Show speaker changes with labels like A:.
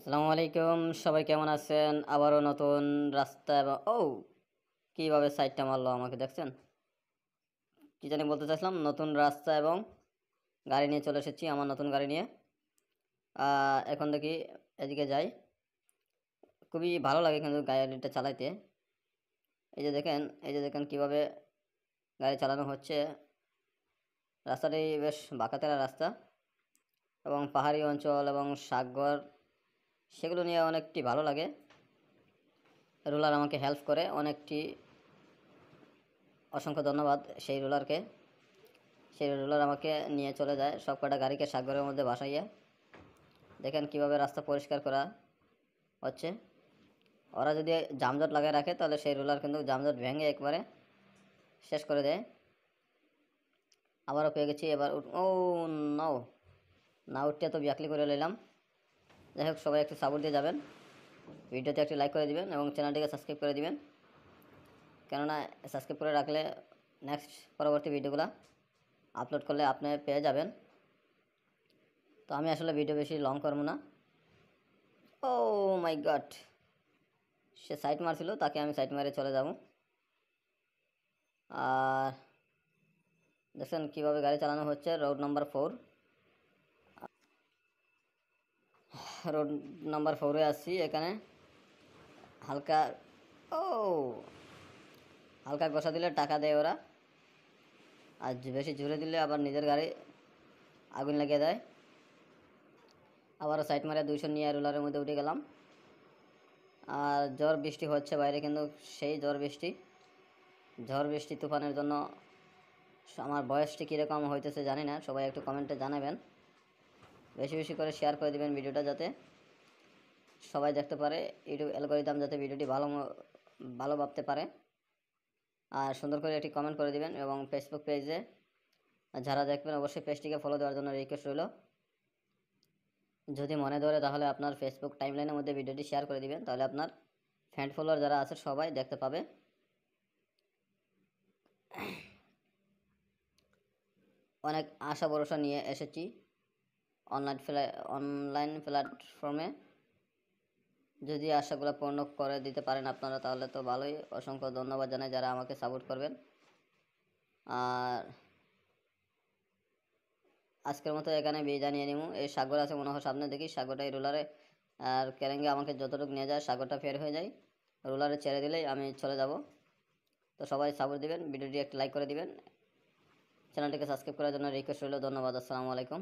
A: আসসালামু আলাইকুম সবাই কেমন আছেন আবারও নতুন রাস্তা এবং ও কীভাবে সাইডটা মারলো আমাকে দেখছেন কি জানি বলতে চাইছিলাম নতুন রাস্তা এবং গাড়ি নিয়ে চলে এসেছি আমার নতুন গাড়ি নিয়ে এখন দেখি এদিকে যাই খুবই ভালো লাগে কিন্তু গাড়িটা চালাইতে এই যে দেখেন এই যে দেখেন কিভাবে গাড়ি চালানো হচ্ছে রাস্তাটি বেশ বাঁকাতেরা রাস্তা এবং পাহাড়ি অঞ্চল এবং সাগর সেগুলো নিয়ে অনেকটি ভালো লাগে রোলার আমাকে হেল্প করে অনেকটি অসংখ্য ধন্যবাদ সেই রোলারকে সেই রোলার আমাকে নিয়ে চলে যায় সব কটা গাড়িকে সাগরের মধ্যে বাসাইয়া দেখেন কিভাবে রাস্তা পরিষ্কার করা হচ্ছে ওরা যদি জামজট লাগিয়ে রাখে তাহলে সেই রোলার কিন্তু জামজট ভেঙে একবারে শেষ করে দেয় আবারও পেয়ে গেছি এবার ও নাও না উঠতে তো বিয়াকলি করে নিলাম যাই হোক সবাই একটু সাপোর্ট দিয়ে যাবেন ভিডিওতে একটু লাইক করে দিবেন এবং চ্যানেলটিকে সাবস্ক্রাইব করে দিবেন কেননা সাবস্ক্রাইব করে রাখলে নেক্সট পরবর্তী ভিডিওগুলো আপলোড করলে আপনি পেয়ে যাবেন তো আমি আসলে ভিডিও বেশি লং করবো না ও মাই গড সে সাইট মারছিল তাকে আমি সাইট মারে চলে যাব আর দেখছেন কীভাবে গাড়ি চালানো হচ্ছে road number four road number ফোরে আসছি এখানে হালকা ও হালকা গোসা দিলে টাকা দেয় ওরা আর বেশি ঝুলে দিলে আবার নিজের গাড়ি আগুন লেগে দেয় আবারও সাইড মারে দুইশো নিয়ে রোলারের মধ্যে উঠে গেলাম আর জ্বর বৃষ্টি হচ্ছে বাইরে কিন্তু সেই ঝড় বৃষ্টি ঝড় বৃষ্টি তুফানের জন্য আমার বয়সটি কীরকম হইতেছে জানি না সবাই একটু কমেন্টে জানাবেন বেশি বেশি করে শেয়ার করে দেবেন ভিডিওটা যাতে সবাই দেখতে পারে ইউটিউব অ্যালগোরিদাম যাতে ভিডিওটি ভালো ভালো ভাবতে পারে আর সুন্দর করে একটি কমেন্ট করে দেবেন এবং ফেসবুক পেজে যারা দেখবেন অবশ্যই পেজটিকে ফলো দেওয়ার জন্য রিকোয়েস্ট রইল যদি মনে ধরে তাহলে আপনার ফেসবুক টাইমলাইনের মধ্যে ভিডিওটি শেয়ার করে দিবেন তাহলে আপনার ফ্যান্ড ফলোয়ার যারা আছে সবাই দেখতে পাবে অনেক আশা ভরসা নিয়ে এসেছি অনলাইন অনলাইন প্ল্যাটফর্মে যদি আশাগুলো পূর্ণ করে দিতে পারেন আপনারা তাহলে তো ভালোই অসংখ্য ধন্যবাদ জানাই যারা আমাকে সাপোর্ট করবেন আর আজকের মতো এখানে বিয়ে জানিয়ে নিব এই সাগর আছে মনে হয় সামনে দেখি সাগরটা এই রোলারে আর ক্যারেঙ্গে আমাকে যতটুকু নিয়ে যায় সাগরটা ফের হয়ে যায় রোলারে ছেড়ে দিলেই আমি চলে যাব তো সবাই সাপোর্ট দিবেন ভিডিওটি একটা লাইক করে দিবেন চ্যানেলটিকে সাবস্ক্রাইব করার জন্য রিকোয়েস্ট রইল ধন্যবাদ আসসালামু আলাইকুম